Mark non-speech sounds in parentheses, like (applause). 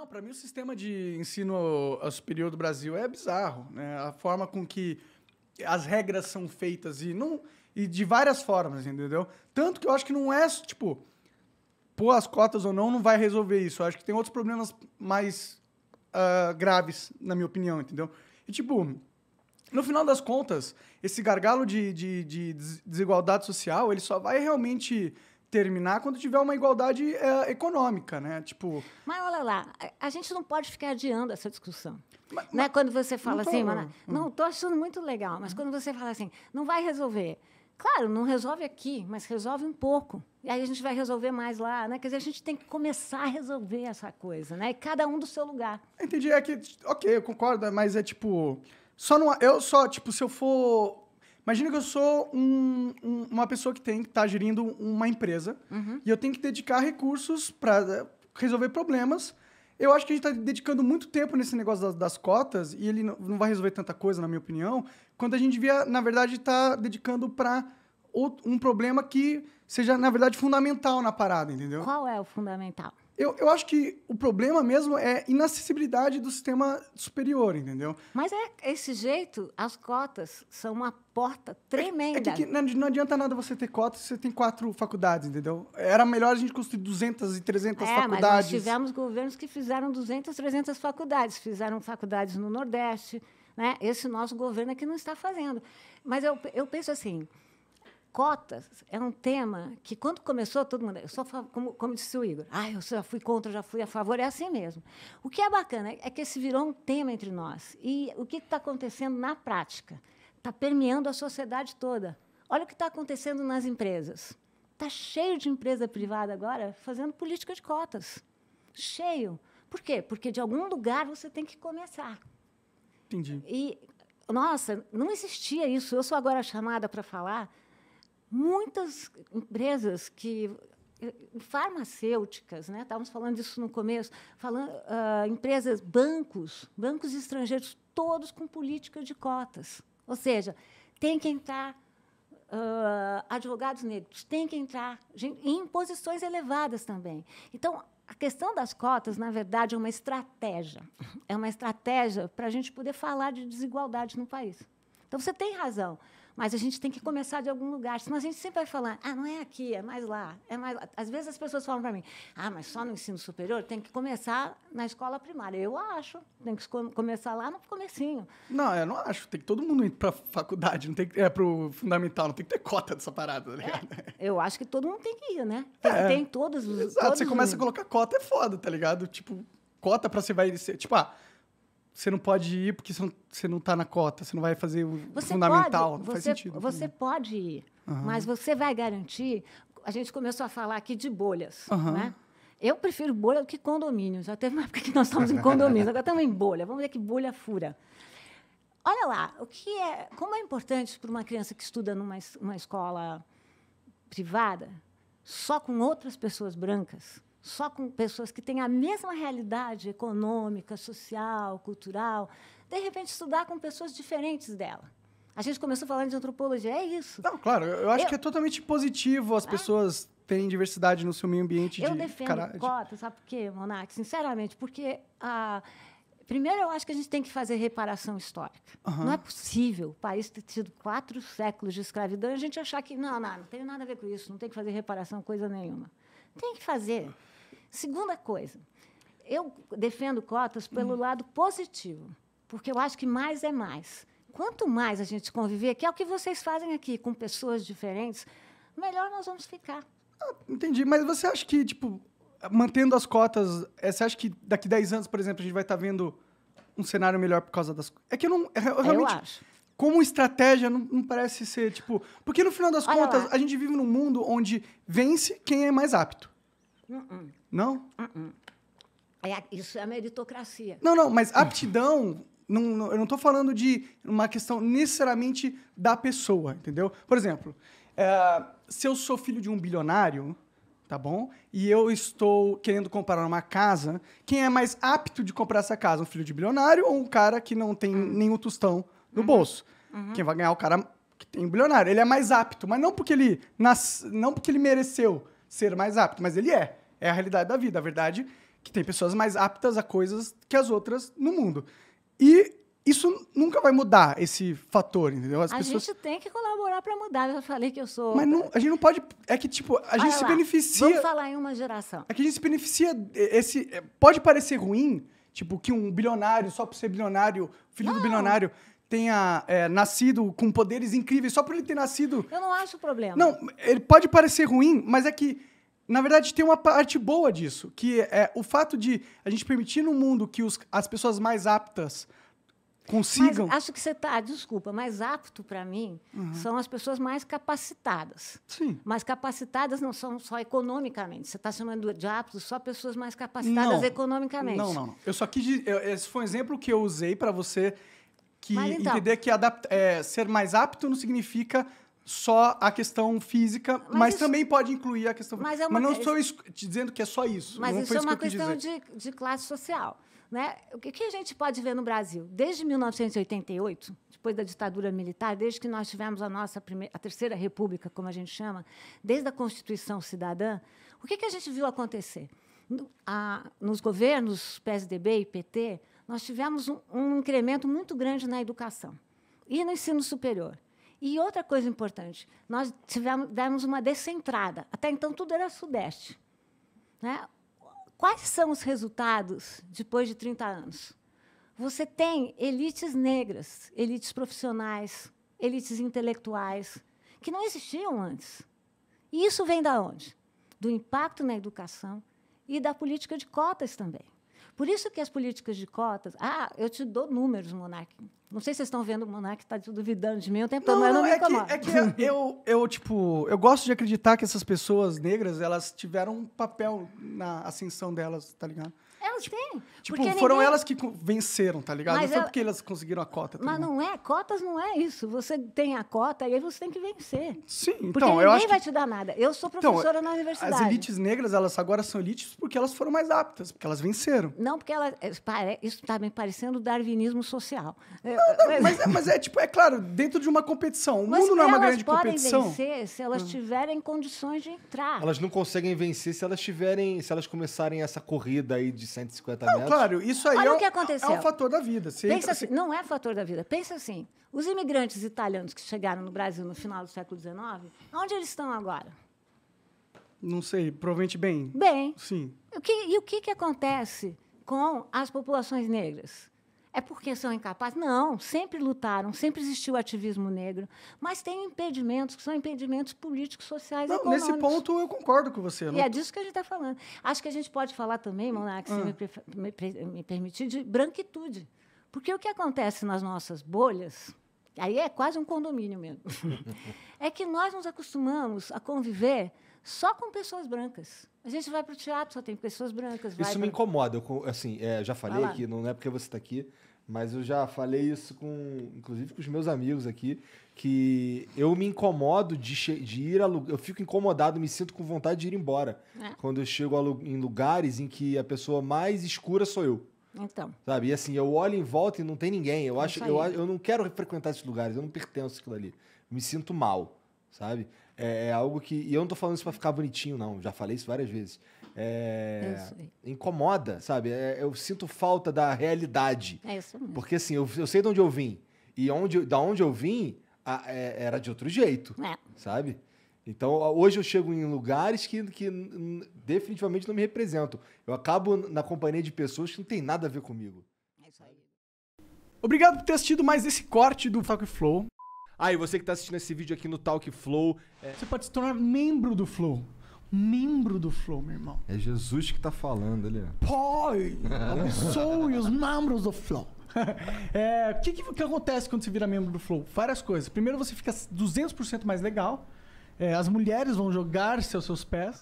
Não, para mim o sistema de ensino superior do Brasil é bizarro, né? A forma com que as regras são feitas e não e de várias formas, entendeu? Tanto que eu acho que não é tipo pôr as cotas ou não não vai resolver isso. Eu acho que tem outros problemas mais uh, graves, na minha opinião, entendeu? E tipo, no final das contas, esse gargalo de, de, de desigualdade social ele só vai realmente terminar quando tiver uma igualdade é, econômica, né? Tipo. Mas olha lá, a gente não pode ficar adiando essa discussão. Mas, né? Mas quando você fala assim, não, assim, hum, hum. não, tô achando muito legal, mas hum. quando você fala assim, não vai resolver. Claro, não resolve aqui, mas resolve um pouco. E aí a gente vai resolver mais lá, né? Quer dizer, a gente tem que começar a resolver essa coisa, né? E cada um do seu lugar. Entendi, é que, ok, eu concordo, mas é tipo, só não, eu só, tipo, se eu for Imagina que eu sou um, um, uma pessoa que tem que está gerindo uma empresa uhum. e eu tenho que dedicar recursos para eh, resolver problemas. Eu acho que a gente está dedicando muito tempo nesse negócio das, das cotas e ele não, não, vai resolver tanta coisa, na minha opinião, quanto a gente devia, na verdade, estar tá dedicando para um problema que seja, na verdade, fundamental na parada, entendeu? Qual é o fundamental? Eu, eu acho que o problema mesmo é inacessibilidade do sistema superior, entendeu? Mas é esse jeito, as cotas são uma porta é é tremenda. É, é que, não, não adianta nada você ter cotas se você tem quatro faculdades, entendeu? Era melhor a gente construir 200 e 300 é, faculdades. Mas nós tivemos governos que fizeram 200, 300 faculdades. Fizeram faculdades no Nordeste. Né? Esse nosso governo aqui é não está fazendo. Mas eu, eu penso assim cotas é um tema que, quando começou, todo mundo. Eu sou, como, como disse o Igor, ah, eu já fui contra, já fui a favor, é assim mesmo. O que é bacana é que esse virou um tema entre nós. E o que está acontecendo na prática? Está permeando a sociedade toda. Olha o que está acontecendo nas empresas. Está cheio de empresa privada agora fazendo política de cotas. Cheio. Por quê? Porque de algum lugar você tem que começar. Entendi. E, nossa, não existia isso. Eu sou agora chamada para falar muitas empresas que eh, farmacêuticas, né? Estávamos falando disso no começo, falando uh, empresas, bancos, bancos estrangeiros, todos com política de cotas. Ou seja, tem que entrar uh, advogados negros, tem que entrar gente, em posições elevadas também. Então, a questão das cotas, na verdade, é uma estratégia. É uma estratégia para a gente poder falar de desigualdade no país. Então, você tem razão. Mas a gente tem que começar de algum lugar, senão a gente sempre vai falar, ah, não é aqui, é mais lá, é mais lá. Às vezes as pessoas falam para mim, ah, mas só no ensino superior tem que começar na escola primária. Eu acho, tem que começar lá no comecinho. Não, eu não acho, tem que todo mundo ir para faculdade, não tem que, é pro fundamental, não tem que ter cota dessa parada, tá é, eu acho que todo mundo tem que ir, né? É. Tem, é, tem todos os Exato, todos você começa os... a colocar cota é foda, tá ligado? Tipo, cota para você vai ser, tipo, ah, você não pode ir porque você não está na cota, você não vai fazer o você fundamental. Pode, não você, faz sentido. Você pode ir, uhum. mas você vai garantir. A gente começou a falar aqui de bolhas, uhum. né? Eu prefiro bolha do que condomínio. Já teve uma época que nós estamos em condomínio, agora estamos em bolha. Vamos ver que bolha fura. Olha lá, o que é, como é importante para uma criança que estuda numa, numa escola privada, só com outras pessoas brancas, só com pessoas que têm a mesma realidade econômica, social, cultural, de repente estudar com pessoas diferentes dela. A gente começou falando de antropologia, é isso. Não, claro, eu acho eu... que é totalmente positivo as ah. pessoas terem diversidade no seu meio ambiente. Eu de... defendo Cara... cota, sabe por quê, Monark? Sinceramente, porque a. Ah, primeiro, eu acho que a gente tem que fazer reparação histórica. Uhum. Não é possível o país ter tido quatro séculos de escravidão e a gente achar que, não, não, não tem nada a ver com isso, não tem que fazer reparação, coisa nenhuma. Tem que fazer. Segunda coisa, eu defendo cotas pelo hum. lado positivo, porque eu acho que mais é mais. Quanto mais a gente conviver, que é o que vocês fazem aqui com pessoas diferentes, melhor nós vamos ficar. Ah, entendi, mas você acha que, tipo, mantendo as cotas, eh, você acha que daqui 10 anos, por exemplo, a gente vai estar tá vendo um cenário melhor por causa das. É que eu não. É, eu realmente, eu acho. Como estratégia, não, não, parece ser, tipo. Porque no final das Olha contas, lá. a gente vive num mundo onde vence quem é mais apto. Uh -uh. Não? Uh -uh. É, isso é meritocracia. Não, não, mas aptidão. Não, não eu não estou falando de uma questão necessariamente da pessoa, entendeu? Por exemplo, é, se eu sou filho de um bilionário, tá bom? E eu estou querendo comprar uma casa, quem é mais apto de comprar essa casa? Um filho de bilionário ou um cara que não tem uhum. nenhum tostão no uhum. bolso? Uhum. Quem vai ganhar é o cara que tem um bilionário. Ele é mais apto, mas não porque ele nas... não porque ele mereceu ser mais apto, mas ele é. É a realidade da vida. A verdade é que tem pessoas mais aptas a coisas que as outras no mundo. E isso nunca vai mudar esse fator, entendeu? As a pessoas... gente tem que colaborar para mudar. Eu falei que eu sou. Mas não, a gente não pode. É que, tipo, a Olha gente lá, se beneficia. Vamos falar em uma geração. É que a gente se beneficia. É, esse, é, pode parecer ruim, tipo, que um bilionário, só por ser bilionário, filho não. do bilionário, tenha é, nascido com poderes incríveis, só por ele ter nascido. Eu não acho problema. Não, ele pode parecer ruim, mas é que na verdade, tem uma parte boa disso, que é o fato de a gente permitir no mundo que os, as pessoas mais aptas consigam. Mas acho que você está, desculpa, mais apto para mim uhum. são as pessoas mais capacitadas. Sim. Mas capacitadas não são só economicamente. Você está chamando de apto só pessoas mais capacitadas não. economicamente. Não, não, não. Eu só quis. Eu, esse foi um exemplo que eu usei para você que Mas, então, entender que adapta, é, ser mais apto não significa só a questão física, mas, mas isso, também pode incluir a questão mas, é uma, mas não estou dizendo que é só isso. Mas isso é uma que questão de, de classe social. Né? O que, que, a gente pode ver no Brasil? Desde 1988, depois da ditadura militar, desde que nós tivemos a nossa primeira, a terceira república, como a gente chama, desde a Constituição Cidadã, o que, que a gente viu acontecer? No, a, nos governos PSDB e PT, nós tivemos um, um incremento muito grande na educação e no ensino superior. E outra coisa importante, nós tivemos, demos uma descentrada. Até então, tudo era sudeste. Né? Quais são os resultados depois de 30 anos? Você tem elites negras, elites profissionais, elites intelectuais, que não existiam antes. E isso vem da onde? Do impacto na educação e da política de cotas também. Por isso que as políticas de cotas. Ah, eu te dou números, Monark. Não sei se vocês estão vendo o Monark está duvidando de mim o tempo todo, mas não me é Que, é que eu, eu, tipo, eu gosto de acreditar que essas pessoas negras, elas tiveram um papel na ascensão delas, tá ligado? elas têm. Tipo, porque foram ninguém... elas que venceram, tá ligado? Mas não foi ela... porque elas conseguiram a cota. Também. Tá mas não é, cotas não é isso. Você tem a cota e aí você tem que vencer. Sim, então, porque ninguém eu acho vai que... te dar nada. Eu sou então, professora então, na universidade. As elites negras, elas agora são elites porque elas foram mais aptas, porque elas venceram. Não, porque elas... É, isso tá me parecendo darwinismo social. Não, não, mas, é, mas é, tipo, é claro, dentro de uma competição. O mas mundo não é uma grande competição. Elas podem vencer se elas ah. tiverem condições de entrar. Elas não conseguem vencer se elas tiverem, se elas começarem essa corrida aí de 100 150 não, metros. Claro, isso aí Olha é, o que é aconteceu. é um fator da vida. Pensa assim, assim, Não é fator da vida. Pensa assim: os imigrantes italianos que chegaram no Brasil no final do século XIX, onde eles estão agora? Não sei, provavelmente bem. Bem. Sim. O que, e o que, que acontece com as populações negras? É porque são incapazes? Não, sempre lutaram, sempre existiu ativismo negro. Mas tem impedimentos, que são impedimentos políticos, sociais e econômicos. Nesse ponto eu concordo com você. Não... E é disso que a gente está falando. Acho que a gente pode falar também, Monarque, se ah. me, me, me permitir, de branquitude. Porque o que acontece nas nossas bolhas, aí é quase um condomínio mesmo, (laughs) é que nós nos acostumamos a conviver só com pessoas brancas. A gente vai para o teatro, só tem pessoas brancas. Isso me incomoda. Eu, assim, é, já falei aqui, não é porque você está aqui, mas eu já falei isso com, inclusive, com os meus amigos aqui, que eu me incomodo de, de ir a Eu fico incomodado, me sinto com vontade de ir embora. É. Quando eu chego a, em lugares em que a pessoa mais escura sou eu. Então. Sabe? E assim, eu olho em volta e não tem ninguém. Eu, acho, eu, eu não quero frequentar esses lugares, eu não pertenço àquilo ali. me sinto mal, sabe? É, é algo que. E eu não tô falando isso pra ficar bonitinho, não. Já falei isso várias vezes. É, incomoda, sabe? É, eu sinto falta da realidade. É isso mesmo. Porque assim, eu, eu sei de onde eu vim. E onde, da onde eu vim a, é, era de outro jeito. É. Sabe? Então, hoje eu chego em lugares que, que definitivamente não me representam. Eu acabo na companhia de pessoas que não tem nada a ver comigo. É isso aí. Obrigado por ter assistido mais esse corte do Talk Flow. Ah, você que está assistindo esse vídeo aqui no Talk Flow. É... Você pode se tornar membro do Flow. Membro do Flow, meu irmão. É Jesus que está falando ali. É. Pai, (laughs) sou os membros do Flow. (laughs) é, o que, que, que, acontece quando você vira membro do Flow? Várias coisas. Primeiro, você fica 200% mais legal. É, as mulheres vão jogar-se aos seus pés.